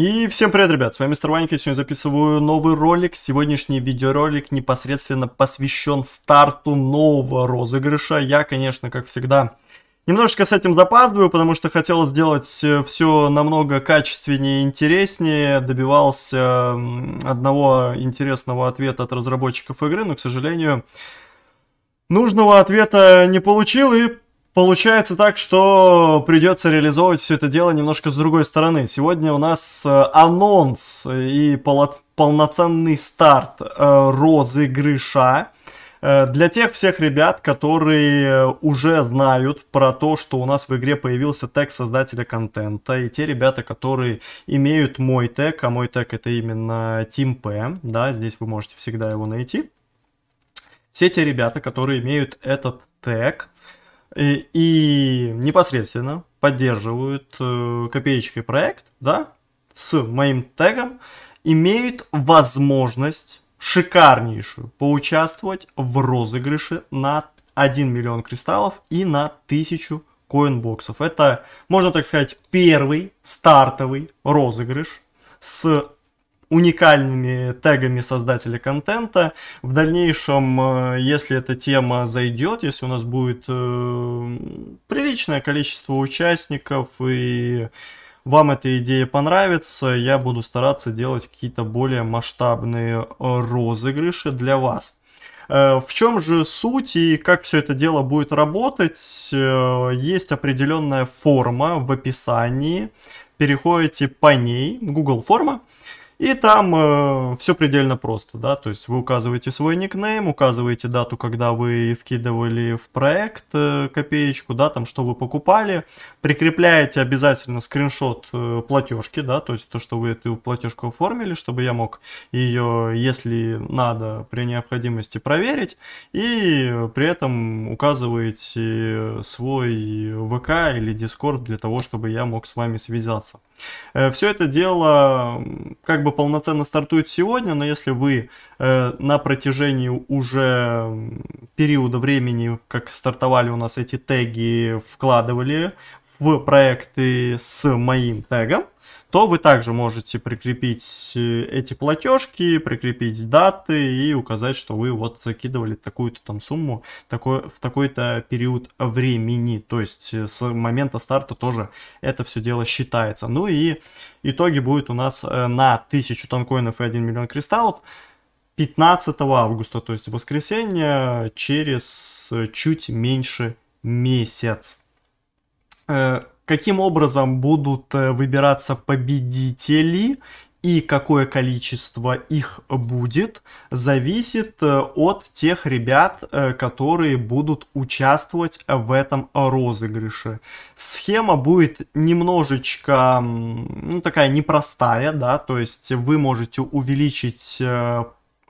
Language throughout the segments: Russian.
И всем привет, ребят, с вами Мистер Ванька, сегодня записываю новый ролик. Сегодняшний видеоролик непосредственно посвящен старту нового розыгрыша. Я, конечно, как всегда, немножечко с этим запаздываю, потому что хотел сделать э, все намного качественнее и интереснее. Добивался одного интересного ответа от разработчиков игры, но, к сожалению, нужного ответа не получил и Получается так, что придется реализовывать все это дело немножко с другой стороны. Сегодня у нас э, анонс и полноценный старт э, розыгрыша. Э, для тех всех ребят, которые уже знают про то, что у нас в игре появился тег создателя контента, и те ребята, которые имеют мой тег, а мой тег это именно Team P, да, здесь вы можете всегда его найти. Все те ребята, которые имеют этот тег, и, непосредственно поддерживают э, копеечкой проект, да, с моим тегом, имеют возможность шикарнейшую поучаствовать в розыгрыше на 1 миллион кристаллов и на 1000 коинбоксов. Это, можно так сказать, первый стартовый розыгрыш с уникальными тегами создателя контента. В дальнейшем, э, если эта тема зайдет, если у нас будет э, приличное количество участников и вам эта идея понравится, я буду стараться делать какие-то более масштабные розыгрыши для вас. Э, в чем же суть и как все это дело будет работать? Э, есть определенная форма в описании. Переходите по ней, Google форма, и там э, все предельно просто, да, то есть вы указываете свой никнейм, указываете дату, когда вы вкидывали в проект э, копеечку, да, там, что вы покупали, прикрепляете обязательно скриншот э, платежки, да, то есть то, что вы эту платежку оформили, чтобы я мог ее, если надо, при необходимости проверить, и при этом указываете свой ВК или Discord для того, чтобы я мог с вами связаться. Э, все это дело как бы бы полноценно стартует сегодня, но если вы э, на протяжении уже периода времени, как стартовали у нас эти теги, вкладывали в проекты с моим тегом, то вы также можете прикрепить э, эти платежки, прикрепить даты и указать, что вы вот закидывали такую-то там сумму такой, в такой-то период времени. То есть э, с момента старта тоже это все дело считается. Ну и итоги будут у нас э, на 1000 тонкоинов и 1 миллион кристаллов. 15 августа, то есть воскресенье, через чуть меньше месяц каким образом будут э, выбираться победители и какое количество их будет, зависит э, от тех ребят, э, которые будут участвовать в этом розыгрыше. Схема будет немножечко, ну, такая непростая, да, то есть вы можете увеличить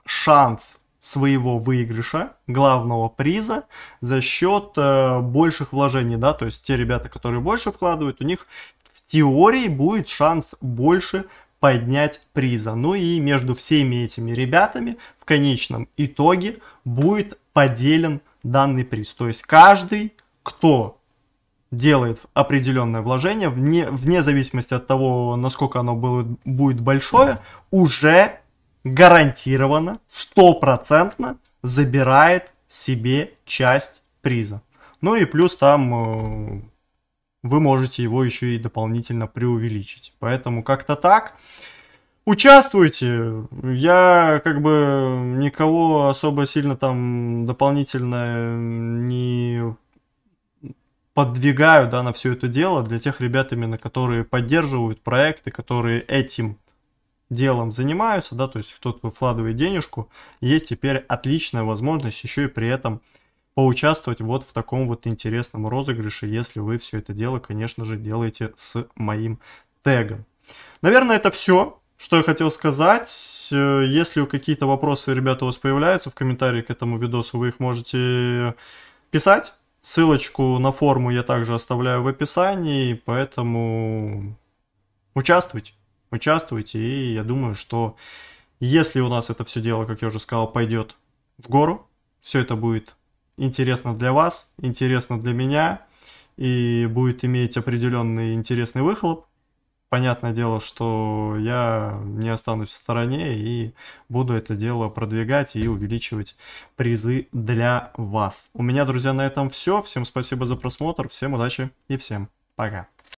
шанс своего выигрыша, главного приза за счет э, больших вложений, да, то есть те ребята, которые больше вкладывают, у них в теории будет шанс больше поднять приза. Ну и между всеми этими ребятами в конечном итоге будет поделен данный приз. То есть каждый, кто делает определенное вложение, вне, вне зависимости от того, насколько оно было, будет большое, уже гарантированно, стопроцентно забирает себе часть приза. Ну и плюс там э, вы можете его еще и дополнительно преувеличить. Поэтому как-то так. Участвуйте. Я как бы никого особо сильно там дополнительно не подвигаю да, на все это дело для тех ребят, именно которые поддерживают проекты, которые этим делом занимаются, да, то есть кто-то вкладывает денежку, есть теперь отличная возможность еще и при этом поучаствовать вот в таком вот интересном розыгрыше, если вы все это дело, конечно же, делаете с моим тегом. Наверное, это все, что я хотел сказать. Э, если какие-то вопросы, ребята, у вас появляются в комментарии к этому видосу, вы их можете писать. Ссылочку на форму я также оставляю в описании, поэтому участвуйте участвуйте. И я думаю, что если у нас это все дело, как я уже сказал, пойдет в гору, все это будет интересно для вас, интересно для меня и будет иметь определенный интересный выхлоп. Понятное дело, что я не останусь в стороне и буду это дело продвигать и увеличивать призы для вас. У меня, друзья, на этом все. Всем спасибо за просмотр, всем удачи и всем пока.